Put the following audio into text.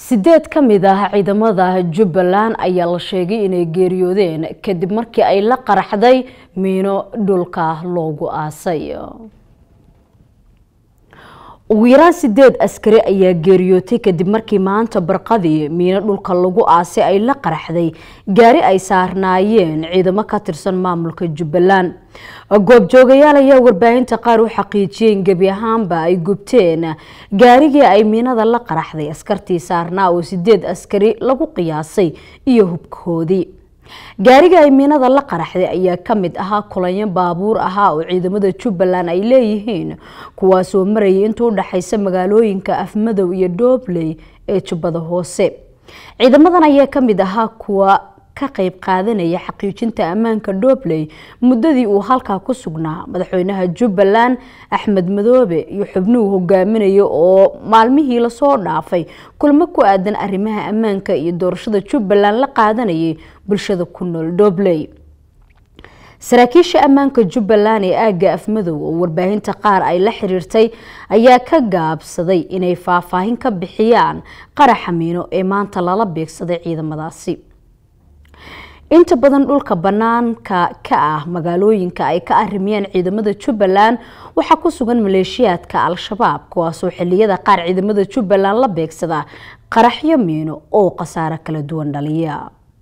sideed ka mid ah ciidamada jubbaland ayaa la sheegay inay geeriyoodeen kadib markii ay la qaraxday miino dhulka loogu aasay ugu yaraan sideed askari ayaa geeriyootay kadib markii maanta barqadii miino dhulka lagu aasay ay la qaraxday gaari ay saarnaayeen ciidamo ka tirsan maamulka jubbaland goobjoogayaal ayaa warbaahinta qaar u xaqiijiyey in gebi ahaanba ay gubteen gaarigii ay miinada la qaraxday askartii saarnaa oo sideed askari lagu qiyaasay iyo hubkoodii gaariga iminada la qaraxday ayaa ka mid ahaa kulanyo baabuur ahaa oo ciidamada jubbaland ay leeyihiin kuwaasoo marayay inta u dhexaysa magaalooyinka afmadow iyo doobley ee jubbada hoose ciidamadan ayaa ka mid ahaa kuwa ka qayb qaadanaya xaqiijinta ammaanka doobley muddadii uu halkaa ku sugnaa madaxweynaha jubbaland axmed madoobe iyo xubnuhu hogaaminaya oo maalmihii lasoo dhaafay kulmo ku aadan arrimaha ammaanka iyo doorashada jubbaland la qaadanayay bulshada ku nool doobley saraakiisha ammaanka jubbaland ee aagga afmadow oo warbaahinta qaar ay la xiriirtay ayaa ka gaabsaday inay faahfaahin ka bixiyaan qaraxa miino ee maanta lala beegsaday ciidamadaasi inta badan dhulka banaanka ka ah magaalooyinka ay ka arimiyeen ciidamada jubbaland waxaa ku sugan maleeshiyaadka al-shabaab kuwaasoo xiliyada qaar ciidamada jubbaland la beegsada qaraxyo miino oo khasaaro kala duwan dhaliya